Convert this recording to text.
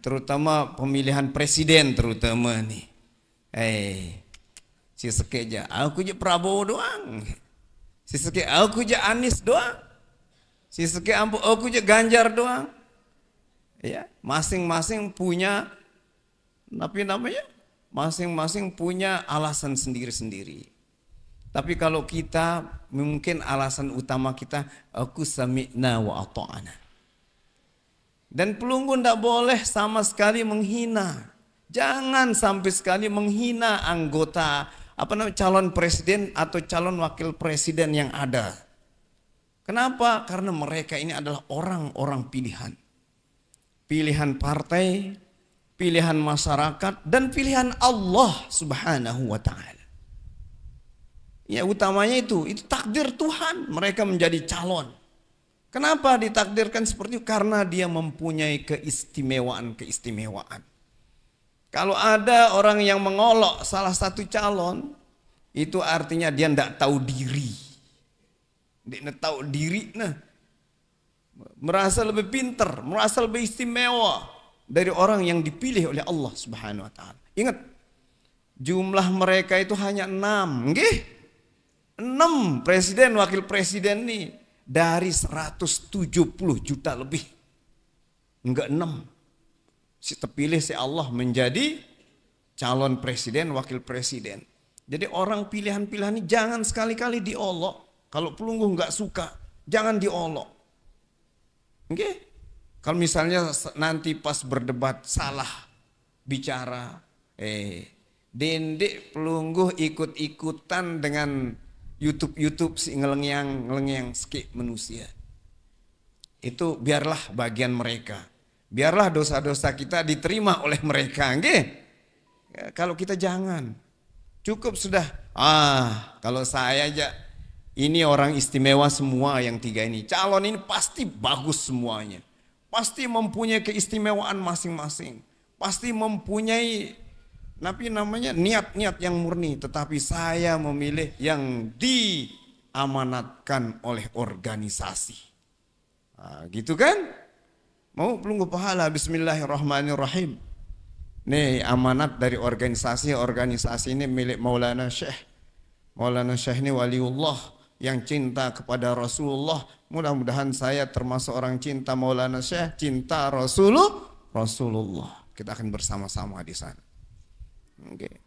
terutama pemilihan presiden terutama nih eh si sekeja aku je Prabowo doang si sekejap aku je Anies doang si sekejap aku je Ganjar doang ya masing-masing punya tapi namanya masing-masing punya alasan sendiri-sendiri. Tapi kalau kita mungkin alasan utama kita aku sami'na wa ata'ana. Dan pelunggu tidak boleh sama sekali menghina. Jangan sampai sekali menghina anggota apa namanya calon presiden atau calon wakil presiden yang ada. Kenapa? Karena mereka ini adalah orang-orang pilihan. Pilihan partai, pilihan masyarakat dan pilihan Allah Subhanahu wa taala. Ya utamanya itu, itu takdir Tuhan mereka menjadi calon. Kenapa ditakdirkan seperti itu? Karena dia mempunyai keistimewaan-keistimewaan. Kalau ada orang yang mengolok salah satu calon, itu artinya dia tidak tahu diri. Dia tidak tahu diri, nah merasa lebih pinter, merasa lebih istimewa dari orang yang dipilih oleh Allah Subhanahu wa taala. Ingat, jumlah mereka itu hanya enam, enggih? Enam presiden, wakil presiden nih dari 170 juta lebih. Enggak enam. Si terpilih si Allah menjadi calon presiden, wakil presiden. Jadi orang pilihan-pilihan ini jangan sekali-kali diolok. Kalau pelunggu enggak suka, jangan diolok. Oke? Okay? Kalau misalnya nanti pas berdebat salah bicara, eh, dendek pelungguh ikut-ikutan dengan YouTube YouTube si ngelengyang ngelengyang ski manusia. Itu biarlah bagian mereka. Biarlah dosa-dosa kita diterima oleh mereka, nggih. Ya, kalau kita jangan. Cukup sudah. Ah, kalau saya aja ini orang istimewa semua yang tiga ini. Calon ini pasti bagus semuanya. Pasti mempunyai keistimewaan masing-masing. Pasti mempunyai Nabi namanya niat-niat yang murni, tetapi saya memilih yang diamanatkan oleh organisasi. Nah, gitu kan? Mau pelunggu pahala, bismillahirrahmanirrahim. Nih amanat dari organisasi, organisasi ini milik Maulana Syekh. Maulana Syekh ini waliullah yang cinta kepada Rasulullah. Mudah-mudahan saya termasuk orang cinta Maulana Syekh, cinta Rasulullah. Rasulullah. Kita akan bersama-sama di sana. Okay